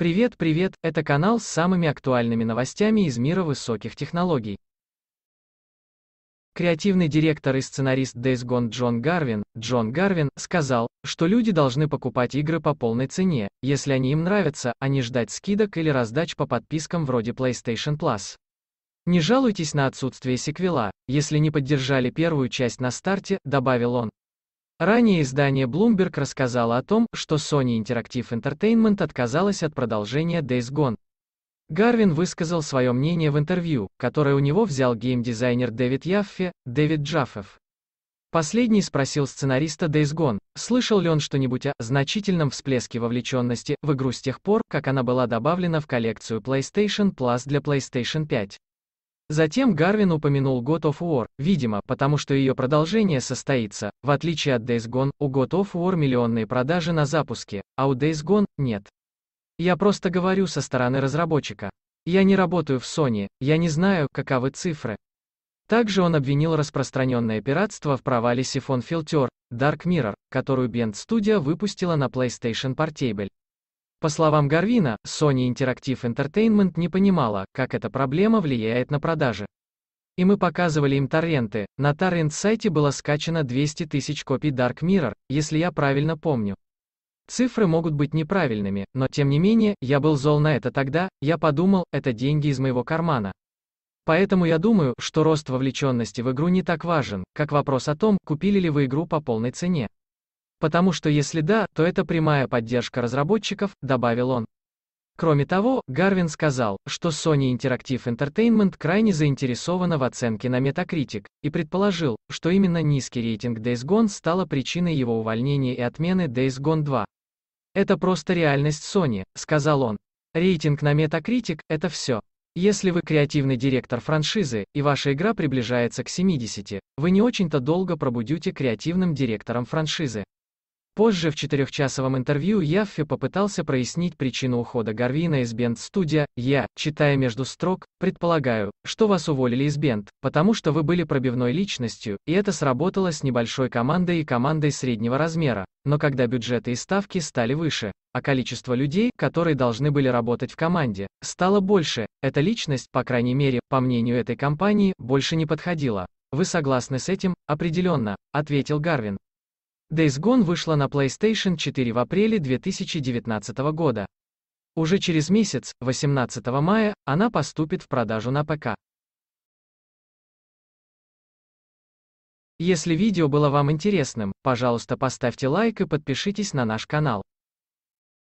Привет, привет, это канал с самыми актуальными новостями из мира высоких технологий. Креативный директор и сценарист Days Gone Джон Гарвин, Джон Гарвин, сказал, что люди должны покупать игры по полной цене, если они им нравятся, а не ждать скидок или раздач по подпискам вроде PlayStation Plus. Не жалуйтесь на отсутствие сиквела, если не поддержали первую часть на старте, добавил он. Ранее издание Bloomberg рассказало о том, что Sony Interactive Entertainment отказалась от продолжения Days Gone. Гарвин высказал свое мнение в интервью, которое у него взял геймдизайнер Дэвид Яффе, Дэвид Джаффев. Последний спросил сценариста Days Gone, слышал ли он что-нибудь о значительном всплеске вовлеченности в игру с тех пор, как она была добавлена в коллекцию PlayStation Plus для PlayStation 5. Затем Гарвин упомянул God of War, видимо, потому что ее продолжение состоится, в отличие от Days Gone, у God of War миллионные продажи на запуске, а у Days Gone – нет. Я просто говорю со стороны разработчика. Я не работаю в Sony, я не знаю, каковы цифры. Также он обвинил распространенное пиратство в провале Siphon Filter, Dark Mirror, которую Bend Studio выпустила на PlayStation Portable. По словам Гарвина, Sony Interactive Entertainment не понимала, как эта проблема влияет на продажи. И мы показывали им торренты, на торрент-сайте было скачано 200 тысяч копий Dark Mirror, если я правильно помню. Цифры могут быть неправильными, но тем не менее, я был зол на это тогда, я подумал, это деньги из моего кармана. Поэтому я думаю, что рост вовлеченности в игру не так важен, как вопрос о том, купили ли вы игру по полной цене. Потому что если да, то это прямая поддержка разработчиков, добавил он. Кроме того, Гарвин сказал, что Sony Interactive Entertainment крайне заинтересована в оценке на Metacritic, и предположил, что именно низкий рейтинг Days Gone стала причиной его увольнения и отмены Days Gone 2. «Это просто реальность Sony», — сказал он. «Рейтинг на Metacritic — это все. Если вы креативный директор франшизы, и ваша игра приближается к 70, вы не очень-то долго пробудете креативным директором франшизы. Позже в четырехчасовом интервью Яффи попытался прояснить причину ухода Гарвина из Бенд Студия. «Я, читая между строк, предполагаю, что вас уволили из Бенд, потому что вы были пробивной личностью, и это сработало с небольшой командой и командой среднего размера. Но когда бюджеты и ставки стали выше, а количество людей, которые должны были работать в команде, стало больше, эта личность, по крайней мере, по мнению этой компании, больше не подходила. Вы согласны с этим? Определенно, ответил Гарвин. Days Gone вышла на PlayStation 4 в апреле 2019 года. Уже через месяц, 18 мая, она поступит в продажу на ПК. Если видео было вам интересным, пожалуйста поставьте лайк и подпишитесь на наш канал.